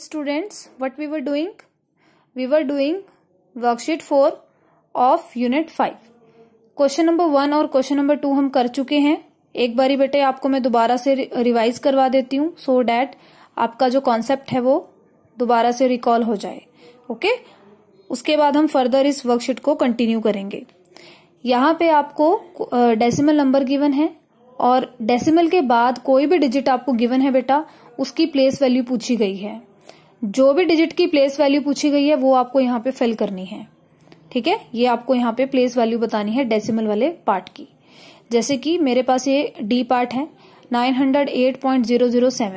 Students what we were doing we were doing worksheet four of unit five question number one और question number two हम कर चुके हैं एक बारी बेटे आपको मैं दोबारा से रिवाइज करवा देती हूँ सो डैट आपका जो कॉन्सेप्ट है वो दोबारा से रिकॉल हो जाए ओके okay? उसके बाद हम फर्दर इस वर्कशीट को कंटिन्यू करेंगे यहाँ पे आपको डेसिमल नंबर गिवन है और डेसिमल के बाद कोई भी डिजिट आपको गिवन है बेटा उसकी प्लेस वैल्यू पूछी गई है जो भी डिजिट की प्लेस वैल्यू पूछी गई है वो आपको यहाँ पे फिल करनी है ठीक है ये आपको यहाँ पे प्लेस वैल्यू बतानी है डेसिमल वाले पार्ट की जैसे कि मेरे पास ये डी पार्ट है 908.007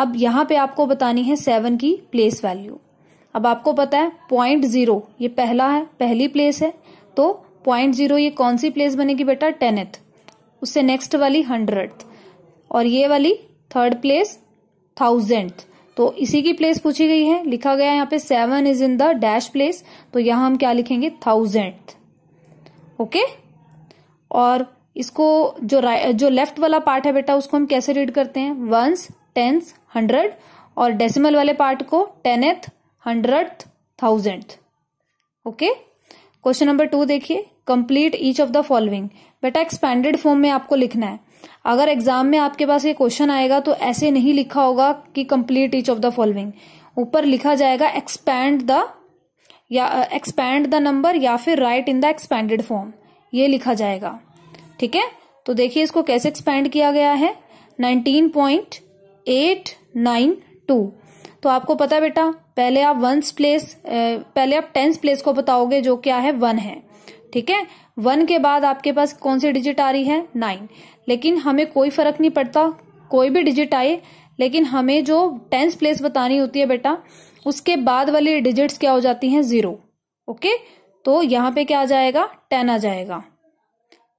अब यहाँ पे आपको बतानी है सेवन की प्लेस वैल्यू अब आपको पता है पॉइंट जीरो ये पहला है पहली प्लेस है तो पॉइंट जीरो ये कौन सी प्लेस बनेगी बेटा टेनथ उससे नेक्स्ट वाली हंड्रेड और ये वाली थर्ड प्लेस थाउजेंड तो इसी की प्लेस पूछी गई है लिखा गया यहाँ पे seven is in the dash place तो यहां हम क्या लिखेंगे थाउजेंड ओके और इसको जो जो लेफ्ट वाला पार्ट है बेटा उसको हम कैसे रीड करते हैं वंस टेंस हंड्रेड और डेसिमल वाले पार्ट को tenth hundred thousand okay question number two देखिए complete each of the following बेटा एक्सपैंडेड फॉर्म में आपको लिखना है अगर एग्जाम में आपके पास ये क्वेश्चन आएगा तो ऐसे नहीं लिखा होगा कि complete each of the following ऊपर लिखा जाएगा एक्सपैंड द या एक्सपैंड द नंबर या फिर write in the expanded form ये लिखा जाएगा ठीक है तो देखिए इसको कैसे एक्सपैंड किया गया है nineteen point eight nine two तो आपको पता बेटा पहले आप वंस प्लेस पहले आप टेंस प्लेस को बताओगे जो क्या है वन है ठीक है वन के बाद आपके पास कौन सी डिजिट आ रही है नाइन लेकिन हमें कोई फर्क नहीं पड़ता कोई भी डिजिट आए लेकिन हमें जो टेंस प्लेस बतानी होती है बेटा उसके बाद वाली डिजिट्स क्या हो जाती हैं जीरो ओके तो यहाँ पे क्या आ जाएगा टेन आ जाएगा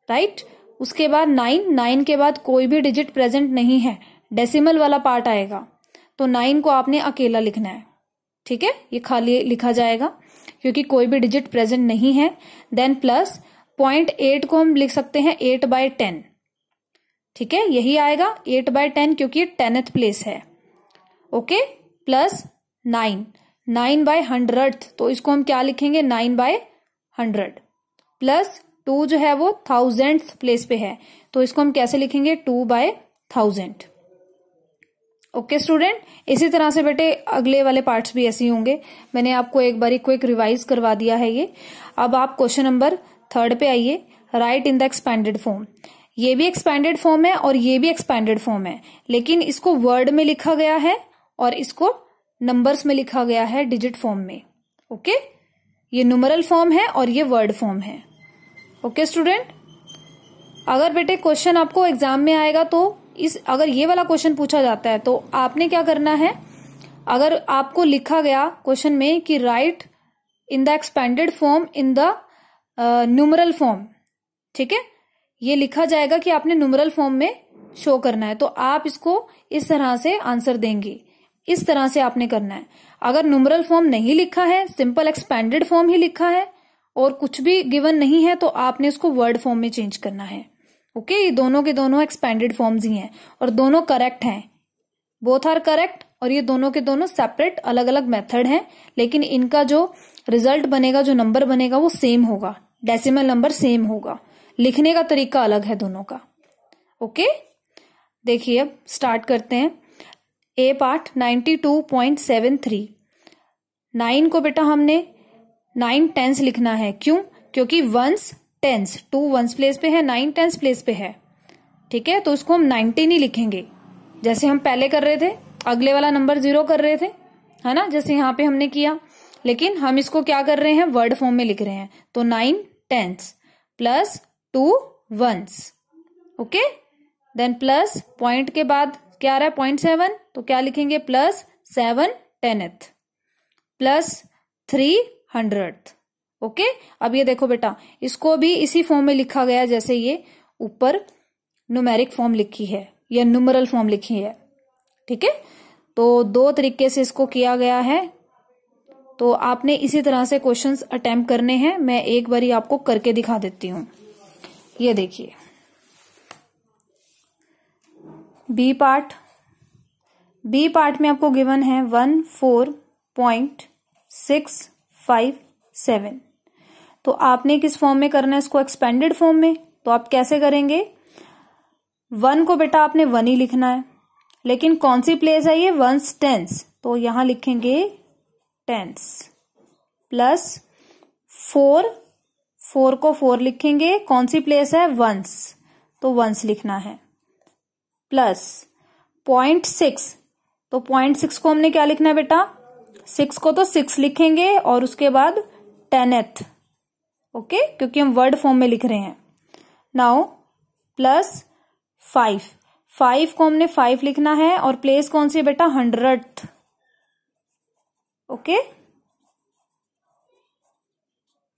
राइट उसके बाद नाइन नाइन के बाद कोई भी डिजिट प्रेजेंट नहीं है डेसिमल वाला पार्ट आएगा तो नाइन को आपने अकेला लिखना है ठीक है ये खाली लिखा जाएगा क्योंकि कोई भी डिजिट प्रेजेंट नहीं है देन प्लस पॉइंट एट को हम लिख सकते हैं एट बाय टेन ठीक है यही आएगा एट बाय टेन क्योंकि टेनथ प्लेस है okay plus nine nine by hundred तो इसको हम क्या लिखेंगे nine by hundred plus two जो है वो थाउजेंड प्लेस पे है तो इसको हम कैसे लिखेंगे two by thousand okay student इसी तरह से बेटे अगले वाले पार्ट्स भी ऐसे ही होंगे मैंने आपको एक बारी क्विक रिवाइज करवा दिया है ये अब आप क्वेश्चन नंबर थर्ड पे आइए write in the expanded form ये भी एक्सपेंडेड फॉर्म है और ये भी एक्सपेंडेड फॉर्म है लेकिन इसको वर्ड में लिखा गया है और इसको नंबर्स में लिखा गया है डिजिट फॉर्म में ओके okay? ये नुमरल फॉर्म है और ये वर्ड फॉर्म है ओके okay, स्टूडेंट अगर बेटे क्वेश्चन आपको एग्जाम में आएगा तो इस अगर ये वाला क्वेश्चन पूछा जाता है तो आपने क्या करना है अगर आपको लिखा गया क्वेश्चन में कि write in the expanded form in the numeral form ठीक है ये लिखा जाएगा कि आपने न्यूमरल फॉर्म में शो करना है तो आप इसको इस तरह से आंसर देंगे इस तरह से आपने करना है अगर न्यूमरल फॉर्म नहीं लिखा है सिंपल एक्सपेंडेड फॉर्म ही लिखा है और कुछ भी गिवन नहीं है तो आपने इसको वर्ड फॉर्म में चेंज करना है ओके okay? ये दोनों के दोनों एक्सपेंडेड फॉर्म्स ही हैं और दोनों करेक्ट हैं बोथ आर करेक्ट और ये दोनों के दोनों सेपरेट अलग अलग मेथड हैं लेकिन इनका जो रिजल्ट बनेगा जो नंबर बनेगा वो सेम होगा डेसिमल नंबर सेम होगा लिखने का तरीका अलग है दोनों का ओके देखिए अब स्टार्ट करते हैं A part ninety two point seven three nine को बेटा हमने नाइन टेंस लिखना है क्यों क्योंकि ones tens two ones place पे है नाइन टेंस प्लेस पे है ठीक है तो उसको हम नाइनटीन ही लिखेंगे जैसे हम पहले कर रहे थे अगले वाला नंबर जीरो कर रहे थे है ना जैसे यहाँ पे हमने किया लेकिन हम इसको क्या कर रहे हैं वर्ड फॉर्म में लिख रहे हैं तो nine tens plus two ones okay then plus point के बाद क्या आ रहा है पॉइंट सेवन तो क्या लिखेंगे plus seven tenth plus three hundred okay अब ये देखो बेटा इसको भी इसी फॉर्म में लिखा गया जैसे ये ऊपर नुमेरिक फॉर्म लिखी है या नुमरल फॉर्म लिखी है ठीक है तो दो तरीके से इसको किया गया है तो आपने इसी तरह से क्वेश्चंस अटेम्प करने हैं मैं एक बारी आपको करके दिखा देती हूं ये देखिए बी पार्ट बी पार्ट में आपको गिवन है one four point six five seven तो आपने किस फॉर्म में करना है इसको एक्सपेंडेड फॉर्म में तो आप कैसे करेंगे वन को बेटा आपने वन ही लिखना है लेकिन कौन सी प्लेस है ये वंस टेंस तो यहां लिखेंगे टेंस प्लस फोर फोर को फोर लिखेंगे कौन सी प्लेस है वंस तो वंस लिखना है प्लस पॉइंट सिक्स तो पॉइंट सिक्स को हमने क्या लिखना है बेटा सिक्स को तो सिक्स लिखेंगे और उसके बाद टेनेथ ओके okay? क्योंकि हम वर्ड फॉर्म में लिख रहे हैं नाउ प्लस फाइव फाइव को हमने फाइव लिखना है और प्लेस कौन सी बेटा hundred okay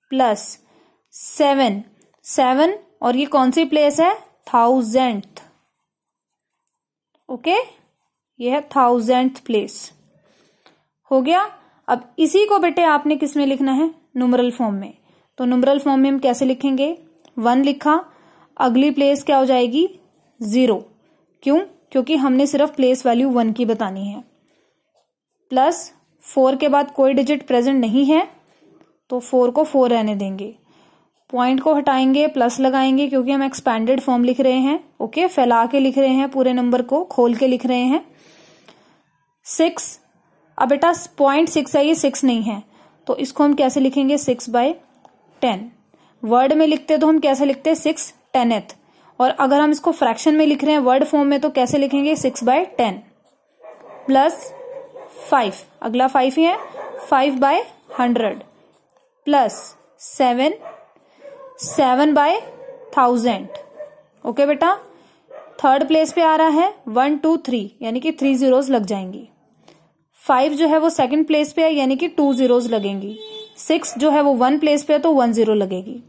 plus seven seven और ये कौन सी प्लेस है थाउजेंड ओके okay? ये है थाउजेंड प्लेस हो गया अब इसी को बेटे आपने किस में लिखना है न्यूमरल फॉर्म में तो नुमरल फॉर्म में हम कैसे लिखेंगे वन लिखा अगली प्लेस क्या हो जाएगी जीरो क्यों क्योंकि हमने सिर्फ प्लेस वैल्यू वन की बतानी है प्लस फोर के बाद कोई डिजिट प्रेजेंट नहीं है तो फोर को फोर रहने देंगे पॉइंट को हटाएंगे प्लस लगाएंगे क्योंकि हम एक्सपैंडेड फॉर्म लिख रहे हैं ओके फैला के लिख रहे हैं पूरे नंबर को खोल के लिख रहे हैं सिक्स अब बेटा पॉइंट सिक्स है ये सिक्स नहीं है तो इसको हम कैसे लिखेंगे सिक्स बाय टेन वर्ड में लिखते तो हम कैसे लिखते हैं सिक्स टेनेथ और अगर हम इसको फ्रैक्शन में लिख रहे हैं वर्ड फॉर्म में तो कैसे लिखेंगे six by ten plus five अगला फाइव ही है five by hundred plus seven seven by thousand okay बेटा थर्ड प्लेस पे आ रहा है वन टू थ्री यानी कि थ्री जीरोज लग जाएंगी फाइव जो है वो सेकंड प्लेस पे है यानी कि टू जीरोज लगेंगी सिक्स जो है वो वन प्लेस पे है तो वन जीरो लगेगी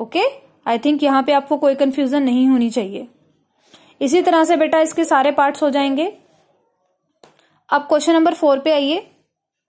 ओके आई थिंक यहां पे आपको कोई कंफ्यूजन नहीं होनी चाहिए इसी तरह से बेटा इसके सारे पार्ट्स हो जाएंगे अब क्वेश्चन नंबर फोर पे आइए